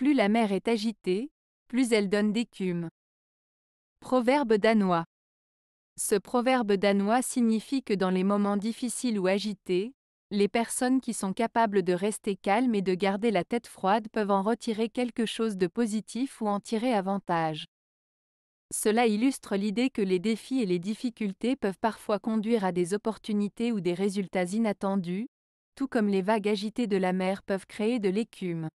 Plus la mer est agitée, plus elle donne d'écume. Proverbe danois. Ce proverbe danois signifie que dans les moments difficiles ou agités, les personnes qui sont capables de rester calmes et de garder la tête froide peuvent en retirer quelque chose de positif ou en tirer avantage. Cela illustre l'idée que les défis et les difficultés peuvent parfois conduire à des opportunités ou des résultats inattendus, tout comme les vagues agitées de la mer peuvent créer de l'écume.